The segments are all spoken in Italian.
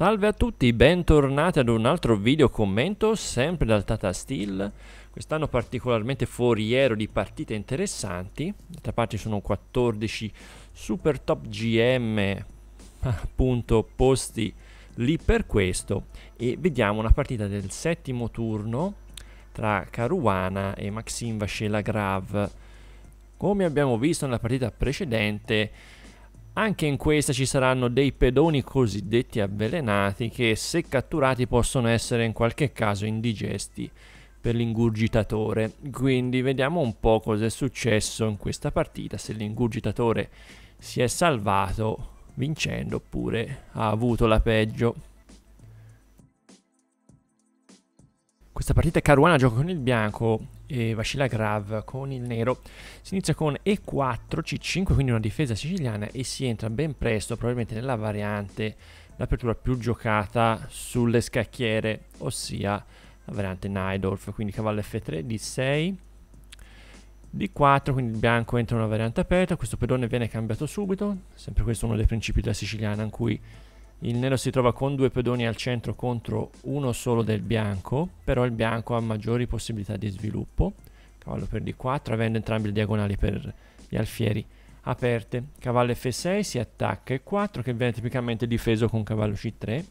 Salve a tutti, bentornati ad un altro video commento, sempre dal Tata Steel. Quest'anno particolarmente foriero di partite interessanti. D'altra parte ci sono 14 super top GM, appunto, posti lì per questo. E vediamo una partita del settimo turno tra Caruana e Maxim Vascela Grav. Come abbiamo visto nella partita precedente, anche in questa ci saranno dei pedoni cosiddetti avvelenati che se catturati possono essere in qualche caso indigesti per l'ingurgitatore. Quindi vediamo un po' cosa è successo in questa partita, se l'ingurgitatore si è salvato vincendo oppure ha avuto la peggio. Questa partita Caruana gioca con il bianco e vacilla Grav con il nero. Si inizia con E4, C5, quindi una difesa siciliana e si entra ben presto, probabilmente nella variante, l'apertura più giocata sulle scacchiere, ossia la variante Nidorf, quindi cavallo F3, D6, D4, quindi il bianco entra in una variante aperta, questo pedone viene cambiato subito, sempre questo è uno dei principi della siciliana in cui il nero si trova con due pedoni al centro contro uno solo del bianco, però il bianco ha maggiori possibilità di sviluppo. Cavallo per d4, avendo entrambi le diagonali per gli alfieri aperte. Cavallo f6 si attacca e4 che viene tipicamente difeso con cavallo c3.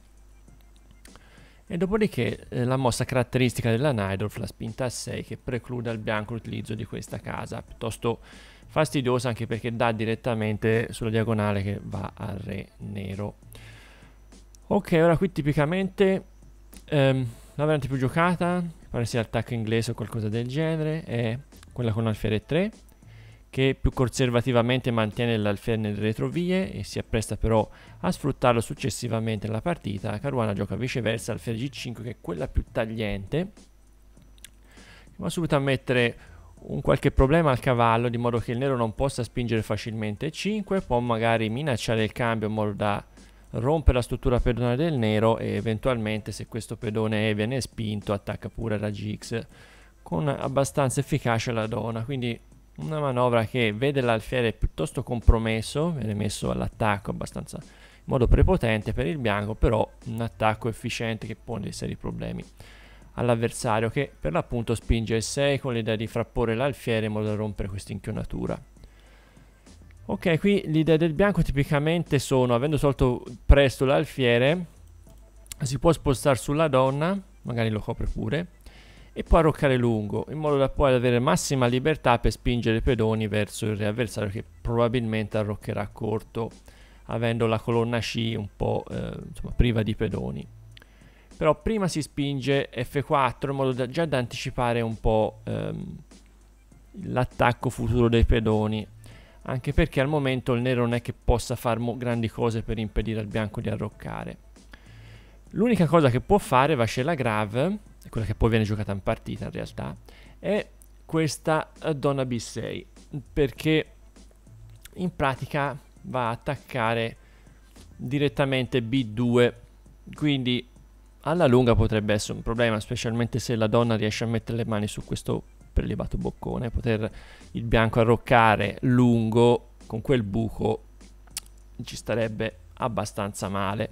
E dopodiché eh, la mossa caratteristica della Nidorf, la spinta a 6, che preclude al bianco l'utilizzo di questa casa, piuttosto fastidiosa anche perché dà direttamente sulla diagonale che va al re nero. Ok, ora qui tipicamente ehm, la variante più giocata, pare sia il inglese o qualcosa del genere, è quella con alfiere 3, che più conservativamente mantiene l'alfiere nelle retrovie e si appresta però a sfruttarlo successivamente nella partita. Caruana gioca viceversa alfiere G5, che è quella più tagliente, che va subito a mettere un qualche problema al cavallo, di modo che il nero non possa spingere facilmente 5, può magari minacciare il cambio in modo da rompe la struttura pedonale del nero e eventualmente se questo pedone viene spinto attacca pure la GX con abbastanza efficacia la dona quindi una manovra che vede l'alfiere piuttosto compromesso viene messo all'attacco abbastanza in modo prepotente per il bianco però un attacco efficiente che pone dei seri problemi all'avversario che per l'appunto spinge il 6 con l'idea di frapporre l'alfiere in modo da rompere questa inchionatura Ok, qui l'idea del bianco tipicamente sono, avendo tolto presto l'alfiere, si può spostare sulla donna, magari lo copre pure, e poi arroccare lungo, in modo da poi avere massima libertà per spingere i pedoni verso il re avversario che probabilmente arroccherà corto, avendo la colonna C un po' eh, insomma, priva di pedoni. Però prima si spinge F4 in modo da, già da anticipare un po' ehm, l'attacco futuro dei pedoni anche perché al momento il nero non è che possa fare grandi cose per impedire al bianco di arroccare. L'unica cosa che può fare Vascella Grav, quella che poi viene giocata in partita in realtà, è questa eh, donna b6, perché in pratica va a attaccare direttamente b2, quindi alla lunga potrebbe essere un problema, specialmente se la donna riesce a mettere le mani su questo prelevato boccone, poter il bianco arroccare lungo con quel buco ci starebbe abbastanza male.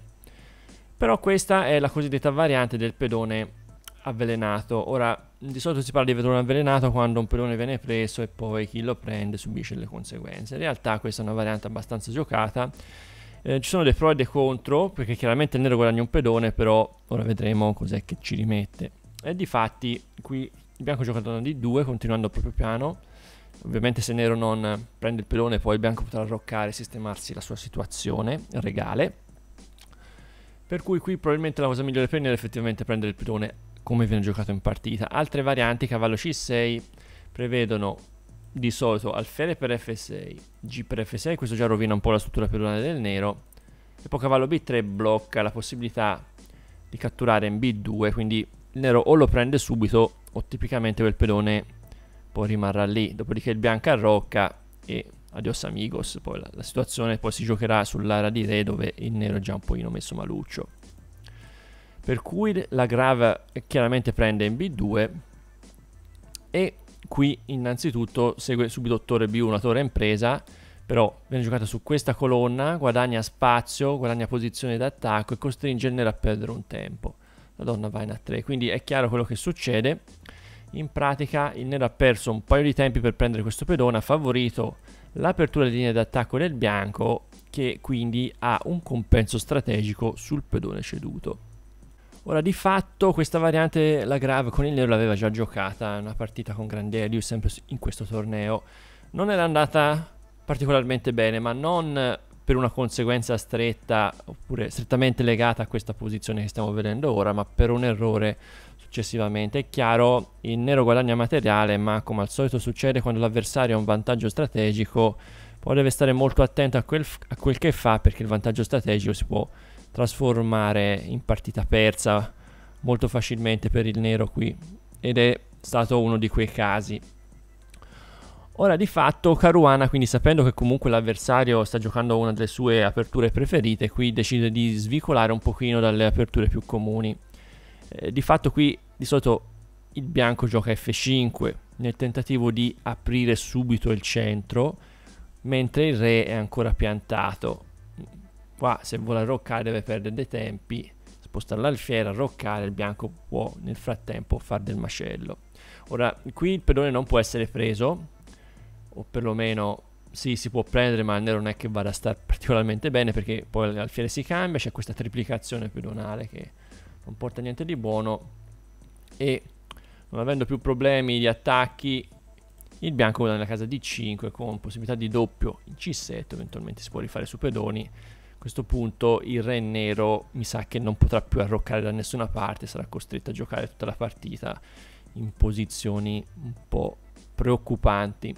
Però questa è la cosiddetta variante del pedone avvelenato. Ora, di solito si parla di pedone avvelenato quando un pedone viene preso e poi chi lo prende subisce le conseguenze. In realtà questa è una variante abbastanza giocata. Eh, ci sono dei pro e dei contro, perché chiaramente il nero guadagna un pedone, però ora vedremo cos'è che ci rimette. E di qui il bianco gioca donna D2, continuando proprio piano. Ovviamente se Nero non prende il pilone poi il bianco potrà arroccare e sistemarsi la sua situazione regale. Per cui qui probabilmente la cosa migliore per Nero è effettivamente prendere il pilone come viene giocato in partita. Altre varianti, cavallo C6, prevedono di solito alfere per F6, G per F6, questo già rovina un po' la struttura pedonale del nero, e poi cavallo B3 blocca la possibilità di catturare in B2, quindi il nero o lo prende subito o tipicamente quel pedone poi rimarrà lì. Dopodiché il bianco arrocca e adios amigos, poi la, la situazione poi si giocherà sull'area di re dove il nero è già un pochino messo maluccio. Per cui la grave chiaramente prende in B2 e qui innanzitutto segue subito torre B1, la torre impresa, però viene giocata su questa colonna, guadagna spazio, guadagna posizione d'attacco e costringe il nero a perdere un tempo la donna va in a 3, quindi è chiaro quello che succede. In pratica il nero ha perso un paio di tempi per prendere questo pedone, ha favorito l'apertura di linea d'attacco del bianco che quindi ha un compenso strategico sul pedone ceduto. Ora di fatto questa variante la Grave con il nero l'aveva già giocata, una partita con Grandelius sempre in questo torneo. Non era andata particolarmente bene, ma non per una conseguenza stretta oppure strettamente legata a questa posizione che stiamo vedendo ora, ma per un errore successivamente. È chiaro, il nero guadagna materiale, ma come al solito succede quando l'avversario ha un vantaggio strategico, poi deve stare molto attento a quel, a quel che fa perché il vantaggio strategico si può trasformare in partita persa molto facilmente per il nero qui ed è stato uno di quei casi Ora di fatto Caruana, quindi sapendo che comunque l'avversario sta giocando una delle sue aperture preferite, qui decide di svicolare un pochino dalle aperture più comuni. Eh, di fatto qui di solito il bianco gioca F5 nel tentativo di aprire subito il centro, mentre il re è ancora piantato. Qua se vuole arroccare deve perdere dei tempi, spostare l'alfiera, arroccare, il bianco può nel frattempo fare del macello. Ora qui il pedone non può essere preso o perlomeno sì, si può prendere, ma il nero non è che vada a stare particolarmente bene perché poi l'alfiere si cambia, c'è questa triplicazione pedonale che non porta niente di buono e non avendo più problemi di attacchi il bianco va nella casa d 5 con possibilità di doppio in C7, eventualmente si può rifare su pedoni. A questo punto il re nero mi sa che non potrà più arroccare da nessuna parte, sarà costretto a giocare tutta la partita in posizioni un po' preoccupanti.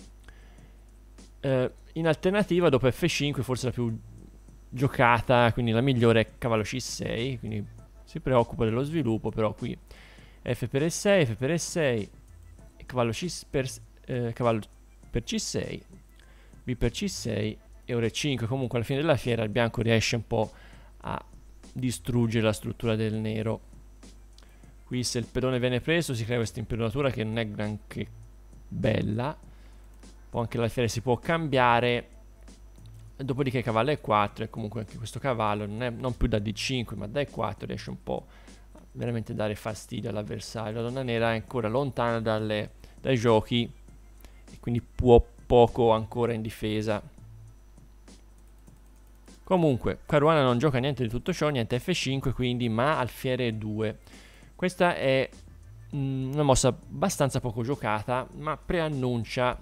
Eh, in alternativa, dopo F5, forse la più giocata, quindi la migliore è cavallo C6, quindi si preoccupa dello sviluppo, però qui F per E6, F per E6, cavallo, C per, eh, cavallo per C6, B per C6 e ore 5. Comunque alla fine della fiera il bianco riesce un po' a distruggere la struttura del nero. Qui se il pedone viene preso si crea questa impedonatura che non è granché bella o anche l'alfiere si può cambiare. Dopodiché cavallo E4 e comunque anche questo cavallo non, è, non più da D5 ma da E4 riesce un po' a veramente dare fastidio all'avversario. La donna nera è ancora lontana dalle, dai giochi e quindi può poco ancora in difesa. Comunque, Caruana non gioca niente di tutto ciò, niente F5 quindi, ma alfiere 2. Questa è mm, una mossa abbastanza poco giocata, ma preannuncia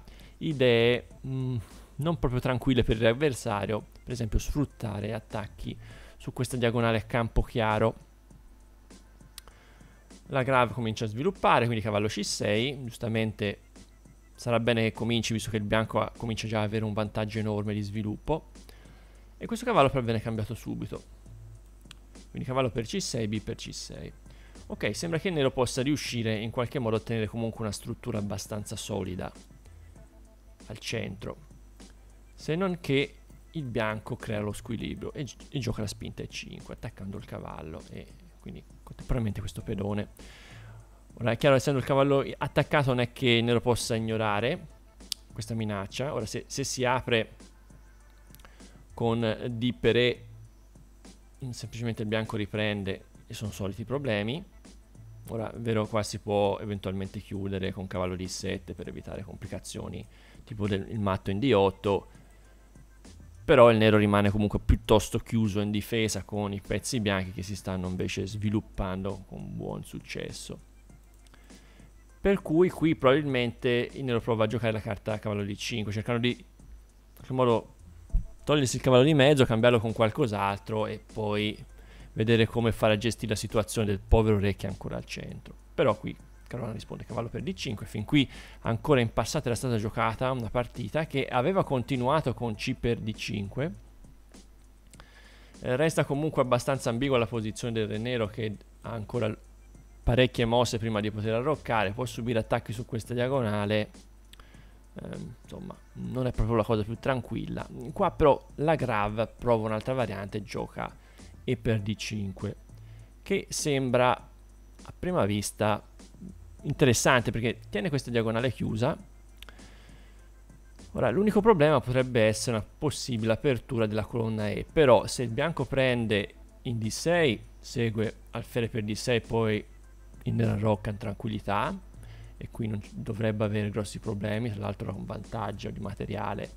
idee mh, mm, non proprio tranquille per l'avversario, per esempio sfruttare attacchi su questa diagonale a campo chiaro. La grave comincia a sviluppare, quindi cavallo c6, giustamente sarà bene che cominci visto che il bianco ha, comincia già ad avere un vantaggio enorme di sviluppo. E questo cavallo però viene cambiato subito. Quindi cavallo per c6, b per c6. Ok, sembra che il nero possa riuscire in qualche modo a ottenere comunque una struttura abbastanza solida al centro, se non che il bianco crea lo squilibrio e, e gioca la spinta E5 attaccando il cavallo e quindi contemporaneamente questo pedone. Ora è chiaro, essendo il cavallo attaccato non è che ne lo possa ignorare questa minaccia. Ora se, se si apre con D per E semplicemente il bianco riprende e sono soliti problemi. Ora, è vero, qua si può eventualmente chiudere con cavallo D7 per evitare complicazioni tipo del, il matto in D8 però il nero rimane comunque piuttosto chiuso in difesa con i pezzi bianchi che si stanno invece sviluppando con buon successo per cui qui probabilmente il nero prova a giocare la carta cavallo di 5 cercando di in qualche modo togliersi il cavallo di mezzo cambiarlo con qualcos'altro e poi vedere come fare a gestire la situazione del povero re che è ancora al centro però qui Caruana risponde cavallo per d5, fin qui ancora in passato era stata giocata una partita che aveva continuato con c per d5, eh, resta comunque abbastanza ambigua la posizione del re nero che ha ancora parecchie mosse prima di poter arroccare, può subire attacchi su questa diagonale, eh, insomma non è proprio la cosa più tranquilla. Qua però la Grav prova un'altra variante, gioca e per d5, che sembra a prima vista interessante perché tiene questa diagonale chiusa. Ora, l'unico problema potrebbe essere una possibile apertura della colonna E, però se il bianco prende in D6, segue alfiere per D6, poi in nera rocca in tranquillità, e qui non dovrebbe avere grossi problemi, tra l'altro ha un vantaggio di materiale.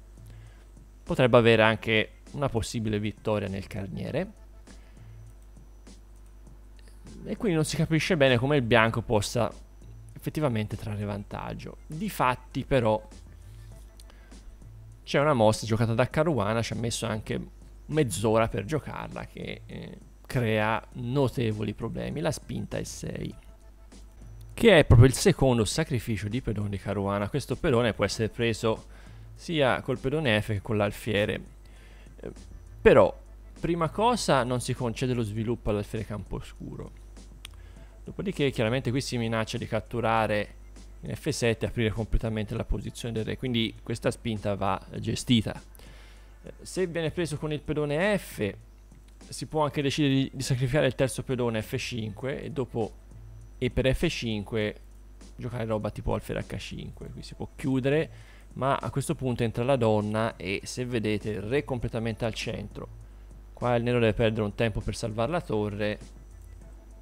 Potrebbe avere anche una possibile vittoria nel carniere. E quindi non si capisce bene come il bianco possa effettivamente trarre vantaggio. Difatti però c'è una mossa giocata da Caruana, ci ha messo anche mezz'ora per giocarla che eh, crea notevoli problemi, la spinta è 6 che è proprio il secondo sacrificio di pedone di Caruana. Questo pedone può essere preso sia col pedone F che con l'alfiere. Eh, però, prima cosa, non si concede lo sviluppo all'alfiere campo oscuro Dopodiché chiaramente qui si minaccia di catturare in F7 e aprire completamente la posizione del re, quindi questa spinta va gestita. Se viene preso con il pedone F, si può anche decidere di, di sacrificare il terzo pedone F5 e dopo E per F5 giocare roba tipo alfer H5, qui si può chiudere, ma a questo punto entra la donna e se vedete il re completamente al centro. Qua il nero deve perdere un tempo per salvare la torre,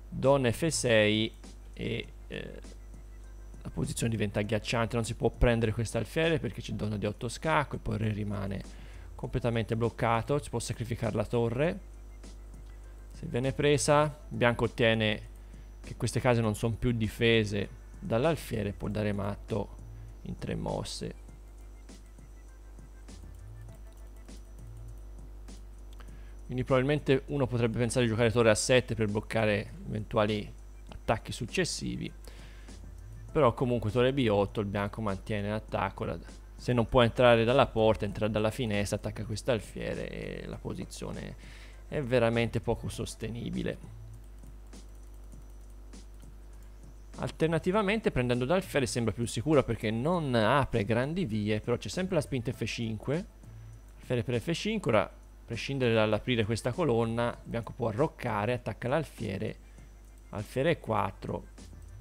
donna f6 e eh, la posizione diventa agghiacciante, non si può prendere questo alfiere perché c'è donna di 8 scacco e poi il re rimane completamente bloccato, si può sacrificare la torre. Se viene presa, bianco ottiene che queste case non sono più difese dall'alfiere e può dare matto in tre mosse. Quindi probabilmente uno potrebbe pensare di giocare torre a 7 per bloccare eventuali attacchi successivi. Però comunque torre B8 il bianco mantiene l'attacco. Se non può entrare dalla porta, entra dalla finestra, attacca questo alfiere e la posizione è veramente poco sostenibile. Alternativamente prendendo dal sembra più sicura perché non apre grandi vie, però c'è sempre la spinta F5. Alfiere per F5, ora prescindere dall'aprire questa colonna, bianco può arroccare, attacca l'alfiere, alfiere 4,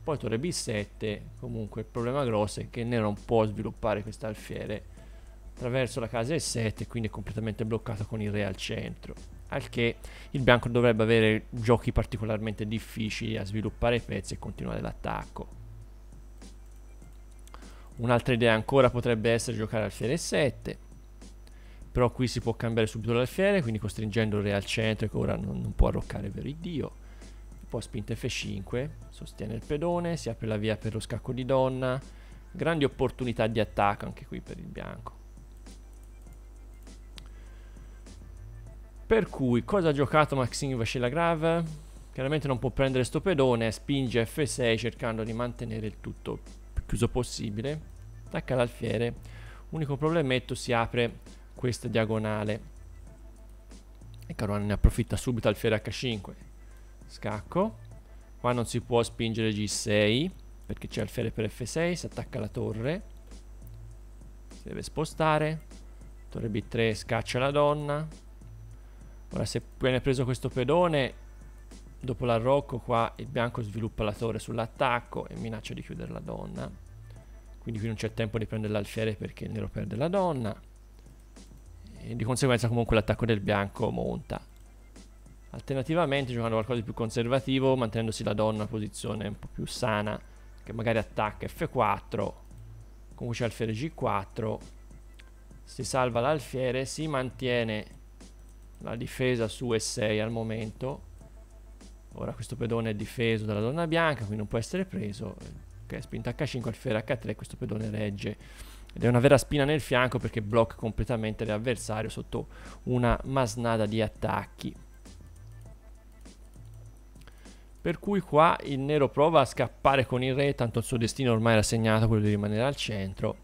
poi torre b7, comunque il problema grosso è che il nero non può sviluppare questa alfiere attraverso la casa e7, quindi è completamente bloccato con il re al centro, al che il bianco dovrebbe avere giochi particolarmente difficili a sviluppare pezzi e continuare l'attacco. Un'altra idea ancora potrebbe essere giocare alfiere 7, però qui si può cambiare subito l'alfiere quindi costringendo il re al centro che ora non, non può arroccare per il dio poi spinta f5 sostiene il pedone si apre la via per lo scacco di donna grandi opportunità di attacco anche qui per il bianco per cui cosa ha giocato Maxim Vasilagrav? chiaramente non può prendere sto pedone spinge f6 cercando di mantenere il tutto più chiuso possibile attacca l'alfiere unico problemetto si apre questa diagonale e Caruana ne approfitta subito al fiere h5 scacco qua non si può spingere g6 perché c'è alfiere per f6 si attacca la torre si deve spostare torre b3 scaccia la donna ora se viene preso questo pedone dopo l'arrocco qua il bianco sviluppa la torre sull'attacco e minaccia di chiudere la donna quindi qui non c'è tempo di prendere l'alfiere perché il nero perde la donna di conseguenza comunque l'attacco del bianco monta. Alternativamente giocando qualcosa di più conservativo, mantenendosi la donna in una posizione un po' più sana, che magari attacca F4, comunque c'è alfiere G4, si salva l'alfiere, si mantiene la difesa su E6 al momento. Ora questo pedone è difeso dalla donna bianca, quindi non può essere preso. Ok, spinta H5, alfiere H3, questo pedone regge ed è una vera spina nel fianco perché blocca completamente l'avversario sotto una masnada di attacchi. Per cui qua il nero prova a scappare con il re, tanto il suo destino ormai era segnato, quello di rimanere al centro.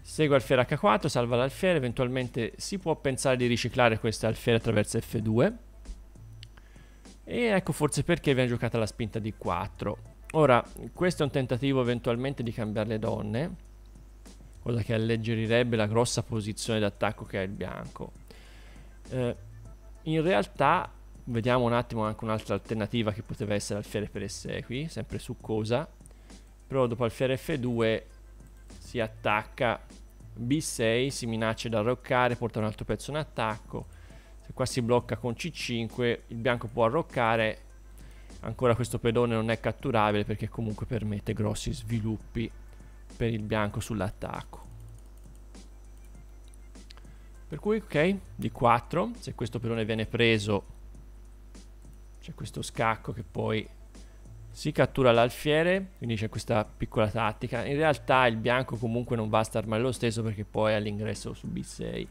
Segue alfiere H4, salva l'alfiere, eventualmente si può pensare di riciclare queste alfiere attraverso F2. E ecco forse perché viene giocata la spinta di 4. Ora, questo è un tentativo eventualmente di cambiare le donne, cosa che alleggerirebbe la grossa posizione d'attacco che ha il bianco. Eh, in realtà vediamo un attimo anche un'altra alternativa che poteva essere alfiere per qui, sempre su cosa, però dopo alfiere F2 si attacca B6, si minaccia di arroccare, porta un altro pezzo in attacco, se qua si blocca con C5 il bianco può arroccare, ancora questo pedone non è catturabile perché comunque permette grossi sviluppi per il bianco sull'attacco. Per cui, ok, d 4, se questo pilone viene preso, c'è questo scacco che poi si cattura l'alfiere, quindi c'è questa piccola tattica. In realtà il bianco comunque non va a star male lo stesso perché poi all'ingresso su B6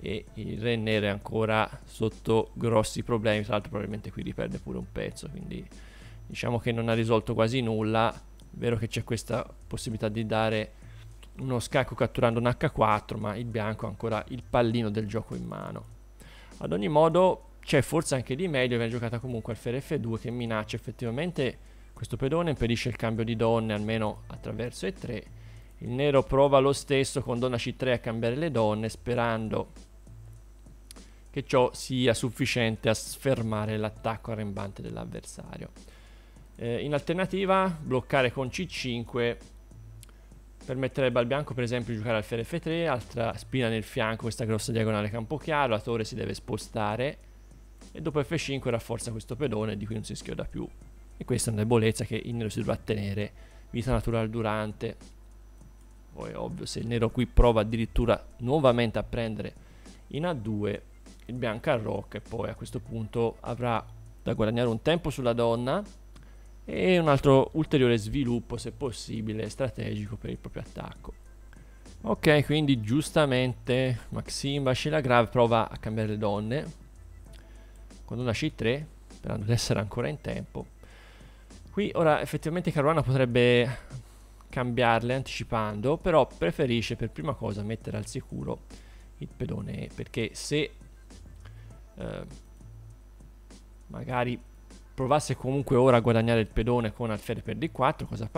e il re nero è ancora sotto grossi problemi, tra l'altro probabilmente qui riperde pure un pezzo, quindi diciamo che non ha risolto quasi nulla vero che c'è questa possibilità di dare uno scacco catturando un H4, ma il bianco ha ancora il pallino del gioco in mano. Ad ogni modo c'è forse anche di meglio viene giocata comunque alfiere F2 che minaccia effettivamente questo pedone, impedisce il cambio di donne almeno attraverso E3. Il nero prova lo stesso con donna C3 a cambiare le donne sperando che ciò sia sufficiente a sfermare l'attacco arrembante dell'avversario. Eh, in alternativa bloccare con C5 permetterebbe al bianco per esempio di giocare al ferro F3, altra spina nel fianco, questa grossa diagonale campochiaro, la torre si deve spostare e dopo F5 rafforza questo pedone di cui non si schioda più. E questa è una debolezza che il nero si dovrà tenere, vita naturale durante. Poi ovvio se il nero qui prova addirittura nuovamente a prendere in A2 il bianco a rock e poi a questo punto avrà da guadagnare un tempo sulla donna e un altro ulteriore sviluppo, se possibile, strategico per il proprio attacco. Ok, quindi giustamente Maxim Vashilagrav prova a cambiare le donne con una C3, sperando di essere ancora in tempo. Qui ora effettivamente Caruana potrebbe cambiarle anticipando, però preferisce per prima cosa mettere al sicuro il pedone E, perché se eh, magari provasse comunque ora a guadagnare il pedone con alfiere per d4, cosa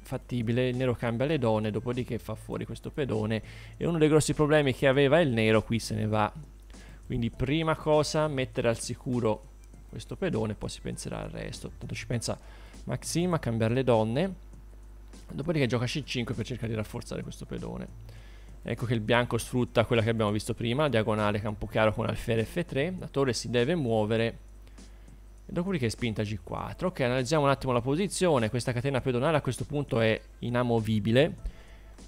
fattibile, il nero cambia le donne, dopodiché fa fuori questo pedone e uno dei grossi problemi che aveva il nero qui se ne va. Quindi prima cosa mettere al sicuro questo pedone, poi si penserà al resto. Tanto ci pensa Maxim a cambiare le donne, dopodiché gioca c5 per cercare di rafforzare questo pedone. Ecco che il bianco sfrutta quella che abbiamo visto prima, diagonale campo chiaro con alfiere f3, la torre si deve muovere Dopodiché spinta G4. Ok, analizziamo un attimo la posizione. Questa catena pedonale a questo punto è inamovibile,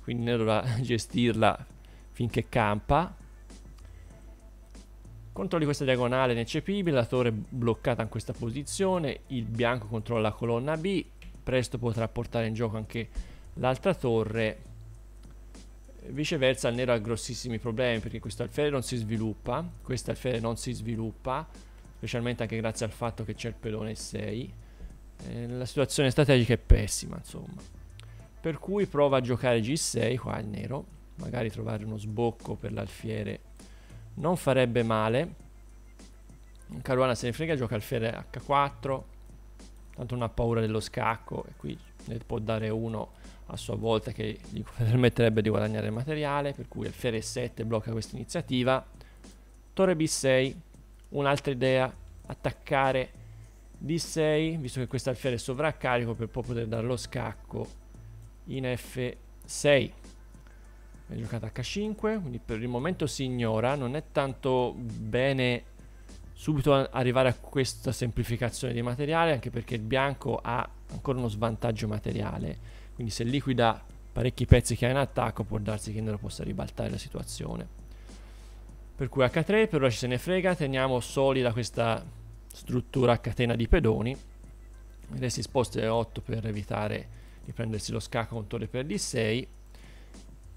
quindi noi dovrà gestirla finché campa. Controlli questa diagonale ineccepibile, la torre bloccata in questa posizione, il bianco controlla la colonna B, presto potrà portare in gioco anche l'altra torre. Viceversa il nero ha grossissimi problemi perché questo alfiere non si sviluppa, questo alfiere non si sviluppa, specialmente anche grazie al fatto che c'è il pedone 6. Eh, la situazione strategica è pessima, insomma. Per cui prova a giocare G6 qua il nero, magari trovare uno sbocco per l'alfiere non farebbe male. Caruana se ne frega, gioca alfiere H4, tanto non ha paura dello scacco e qui ne può dare uno a sua volta che gli permetterebbe di guadagnare materiale, per cui alfiere 7 blocca questa iniziativa. Torre B6 Un'altra idea, attaccare D6, visto che questo alfiere è sovraccarico, per poi poter dare lo scacco in F6. È giocato H5, quindi per il momento si ignora, non è tanto bene subito arrivare a questa semplificazione di materiale, anche perché il bianco ha ancora uno svantaggio materiale, quindi se liquida parecchi pezzi che ha in attacco può darsi che non possa ribaltare la situazione. Per cui H3 per ora ci se ne frega, teniamo solida questa struttura a catena di pedoni. Lei si sposta 8 per evitare di prendersi lo scacco con torre per D6.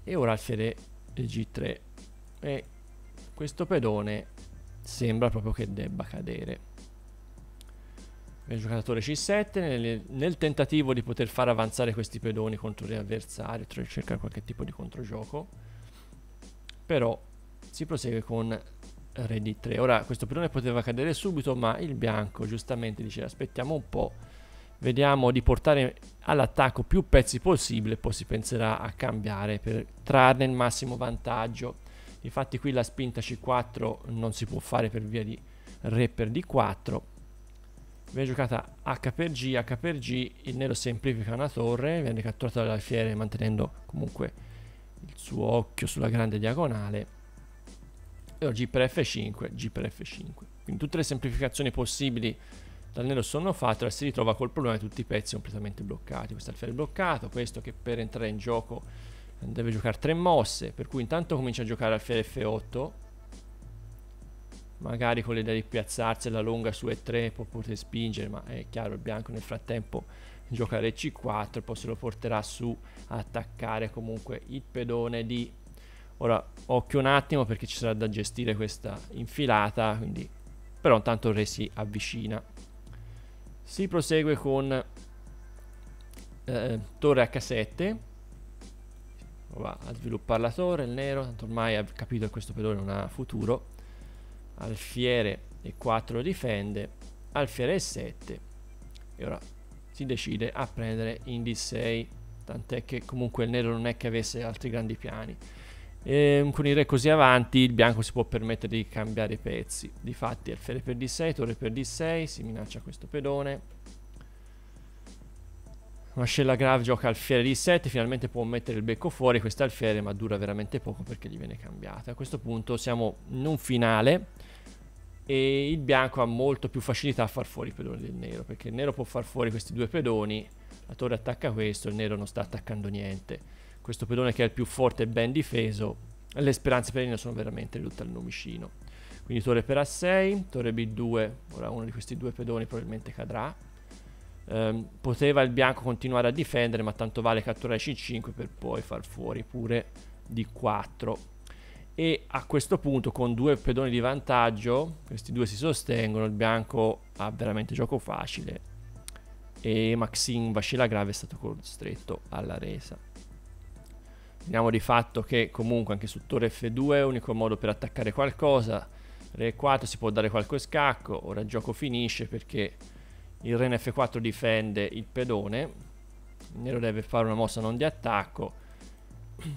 E ora alfiere G3. E questo pedone sembra proprio che debba cadere. Il giocatore C7 nel, nel, tentativo di poter far avanzare questi pedoni contro gli avversari, cercare qualche tipo di controgioco. Però si prosegue con re di 3 ora questo pirone poteva cadere subito ma il bianco giustamente dice aspettiamo un po' vediamo di portare all'attacco più pezzi possibile poi si penserà a cambiare per trarne il massimo vantaggio infatti qui la spinta c4 non si può fare per via di re per d4 viene giocata h per g h per g il nero semplifica una torre viene catturato dall'alfiere mantenendo comunque il suo occhio sulla grande diagonale e ho G per F5, G per F5. Quindi tutte le semplificazioni possibili dal nero sono fatte, ora si ritrova col problema di tutti i pezzi completamente bloccati. Questo alfiere è bloccato, questo che per entrare in gioco deve giocare tre mosse, per cui intanto comincia a giocare alfiere F8, magari con l'idea di piazzarsi la lunga su E3 può poter spingere, ma è chiaro il bianco nel frattempo giocare C4 poi se lo porterà su a attaccare comunque il pedone di Ora occhio un attimo perché ci sarà da gestire questa infilata, quindi però intanto il re si avvicina. Si prosegue con eh, torre H7. Prova a sviluppare la torre, il nero, tanto ormai ha capito che questo pedone non ha futuro. Alfiere E4 lo difende, alfiere E7 e ora si decide a prendere in D6, tant'è che comunque il nero non è che avesse altri grandi piani. E con il re così avanti il bianco si può permettere di cambiare i pezzi. Difatti alfiere per d6, torre per d6, si minaccia questo pedone. Mascella Grave gioca alfiere d7, finalmente può mettere il becco fuori questa alfiere, ma dura veramente poco perché gli viene cambiata. A questo punto siamo in un finale e il bianco ha molto più facilità a far fuori i pedoni del nero, perché il nero può far fuori questi due pedoni, la torre attacca questo, il nero non sta attaccando niente questo pedone che è il più forte e ben difeso, le speranze per Nino sono veramente ridotte al lumicino. Quindi torre per A6, torre B2, ora uno di questi due pedoni probabilmente cadrà. Um, poteva il bianco continuare a difendere, ma tanto vale catturare C5 per poi far fuori pure D4. E a questo punto, con due pedoni di vantaggio, questi due si sostengono, il bianco ha veramente gioco facile. E Maxim Vascila Grave è stato costretto alla resa. Teniamo di fatto che comunque anche su torre F2 è unico modo per attaccare qualcosa, re 4 si può dare qualche scacco, ora il gioco finisce perché il re in F4 difende il pedone, il nero deve fare una mossa non di attacco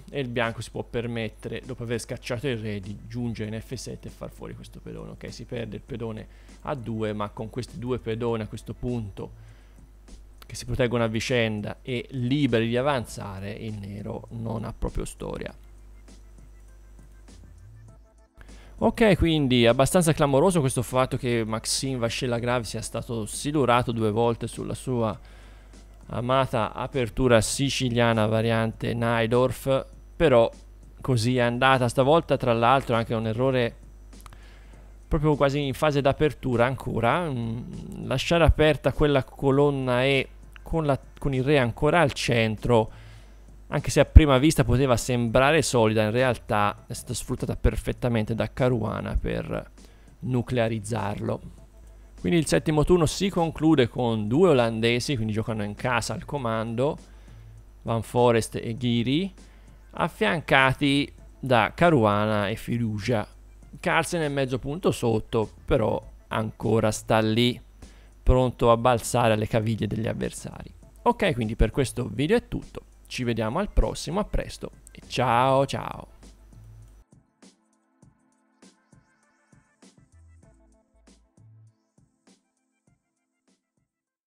e il bianco si può permettere, dopo aver scacciato il re, di giungere in F7 e far fuori questo pedone. Ok, si perde il pedone a 2, ma con questi due pedoni a questo punto che si proteggono a vicenda e liberi di avanzare, il nero non ha proprio storia. Ok, quindi abbastanza clamoroso questo fatto che Maxime Vascella Gravi sia stato silurato due volte sulla sua amata apertura siciliana variante Naidorf, però così è andata stavolta, tra l'altro anche un errore proprio quasi in fase d'apertura ancora, mm, lasciare aperta quella colonna E con, la, con il re ancora al centro, anche se a prima vista poteva sembrare solida, in realtà è stata sfruttata perfettamente da Caruana per nuclearizzarlo. Quindi il settimo turno si conclude con due olandesi, quindi giocano in casa al comando, Van Forest e Ghiri, affiancati da Caruana e Firugia. Carlsen è mezzo punto sotto, però ancora sta lì pronto a balzare alle caviglie degli avversari. Ok, quindi per questo video è tutto, ci vediamo al prossimo, a presto e ciao ciao!